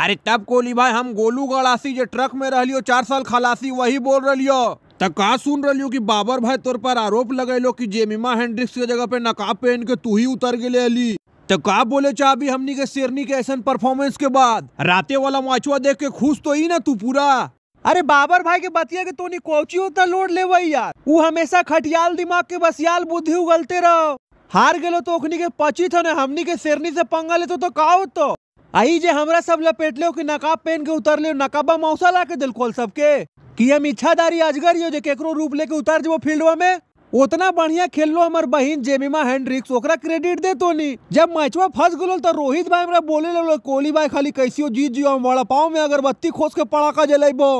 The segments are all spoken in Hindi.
अरे तब कोली भाई हम गोलू गलासी जो ट्रक में रहियो चार साल खलासी वही बोल रही तो कहा सुन रही कि बाबर भाई तोर पर आरोप लगेलो कि जेमिमा हेंड्रिक्स के जगह पे नकाब पहन के तू ही उतर गए अली तो कहा बोले चाह अभी हमनी के शेरनी के ऐसा परफॉर्मेंस के बाद राते वाला माचुआ देख के खुश तो ही ना तू पूरा अरे बाबर भाई के बतिया के तोनी कोची होता लोड ले वही यार वो हमेशा खटियाल दिमाग के बसियाल बुद्धि उगलते रहो हार गए तो ओखनी के पची थो हमनी के शेरनी से पंगा तो, तो का हो तो आई जे हमरा सब लपेट लो की नकाब पहन के उतर लो नकाबा मौसा ला के दिल खोल सबके की हम इच्छादारी अजगर यो जे केकरो रूप लेके उतर जब फील्डवा में उतना बढ़िया खेल लो हमारे बहन जेमिमा हेनरिक्स ओकरा क्रेडिट दे तो नहीं जब मैचवा फंस गलो तो रोहित भाई हमरा बोले लगलो कोहली भाई खाली कैसी हो जीत जियो हम वड़ा पाओ में अगरबत्ती खोस के पड़ाका जलेबो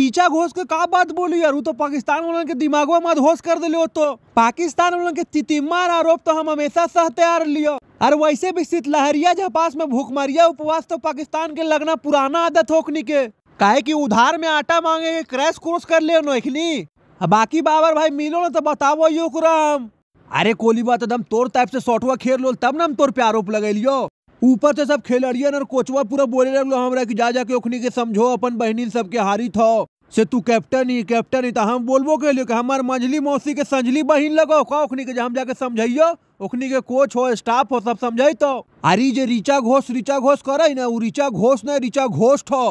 रीचा घोष के का बात बोली यार तो पाकिस्तान वालों के दिमागवा मत होश कर दिलो तो पाकिस्तान वालों के तितिमार आरोप तो हम हमेशा सह तैयार लियो और वैसे भी शीतलहरिया जहाज में भूखमरिया उपवास तो पाकिस्तान के लगना पुराना आदत होकनी के काहे की उधार में आटा मांगे क्रैश क्रोश कर ले बाकी बाबर भाई मिलो ना तो बताबो यो कुरम अरे कोली बात एकदम तोर टाइप से शॉटवा खेल लो तब ना हम तोर पे आरोप लगेलियो ऊपर से सब खेलड़ियन और कोचवा पूरा बोले लगलो हमरा कि जा जाके ओखनी के समझो अपन बहनी सबके हारी थो से तू कैप्टन ही कैप्टन ही तो हम बोलबो के लिए कि हमार मंझली मौसी के संझली बहन लगो का ओखनी के हम जाके समझियो उखनी के कोच हो स्टाफ हो सब समझ तो अरे जे रिचा घोष रिचा घोष करे ना वो रिचा घोष ना रिचा घोष हो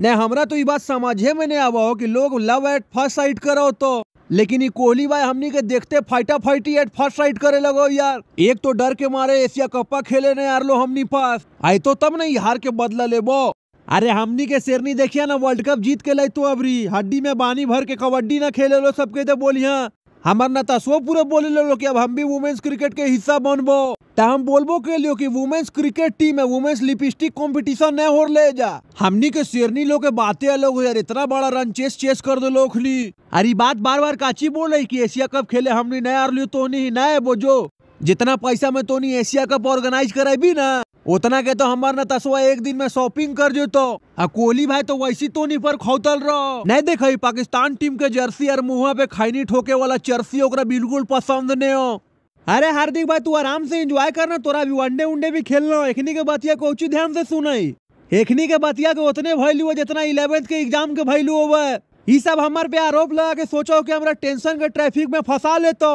ने हमरा तो ये बात समझे में नहीं आवा हो कि लोग लव एट फर्स्ट साइड करो तो लेकिन ये कोहली भाई हमने के देखते फाइटा फाइटी एट फर्स्ट साइड करे लगो यार एक तो डर के मारे एशिया कप खेले नहीं यार लो हमनी पास आई तो तब नहीं हार के बदला लेबो अरे हमनी के शेरनी देखिया ना वर्ल्ड कप जीत के लाई तो अबरी हड्डी में बानी भर के कबड्डी ना खेले लो सबके तो बोलिया हमार नताशो पूरे बोले लो कि अब हम भी वुमेन्स क्रिकेट के हिस्सा बनबो तो हम बोलबो के लियो कि वुमेन्स क्रिकेट टीम है वुमेन्स लिपस्टिक कंपटीशन नहीं हो ले जा हमनी के शेरनी लोग के बातें अलग हो यार इतना बड़ा रन चेस चेस कर दो लोग अरे बात बार बार काची बोल रही की एशिया कप खेले हमने नया लियो तो नहीं नया बोझो जितना पैसा में तो नहीं एशिया कप ऑर्गेनाइज भी ना उतना के तो हमार ना तसवा एक दिन में शॉपिंग कर जो तो आ कोहली भाई तो वैसी तो नहीं पर खौतल रहो नहीं देख पाकिस्तान टीम के जर्सी और मुहा पे खैनी ठोके वाला जर्सी बिल्कुल पसंद नहीं हो अरे हार्दिक भाई तू आराम से एंजॉय करना तोरा भी वनडे उनडे भी रहा एखनी के बतिया को उचित ध्यान से सुनई एखनी के बतिया के उतने भैलू है जितना इलेवेंथ के एग्जाम के भैलू हो ये सब हमारे पे आरोप लगा के सोचो कि हमारा टेंशन के ट्रैफिक में फंसा लेते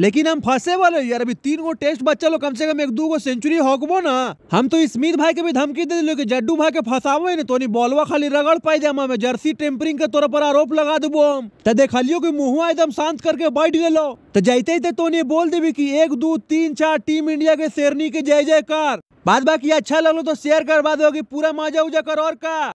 लेकिन हम फंसे वाले यार अभी तीन गो टेस्ट बच्चा लोग कम से कम एक दो गो सेंचुरी होकबो ना हम तो स्मिथ भाई के भी धमकी दे दिलो कि जड्डू भाई के फंसावे ने तो नहीं बॉलवा खाली रगड़ पाई दे हमें जर्सी टेम्परिंग के तौर पर आरोप लगा देबो हम त तो लियो की मुंहुआ एकदम शांत करके बैठ गए तो जाते ही तो नहीं बोल देवी की एक दो तीन चार टीम इंडिया के शेरनी के जय जयकार बात बाकी अच्छा लगलो तो शेयर कर बाद पूरा मजा उजा कर और का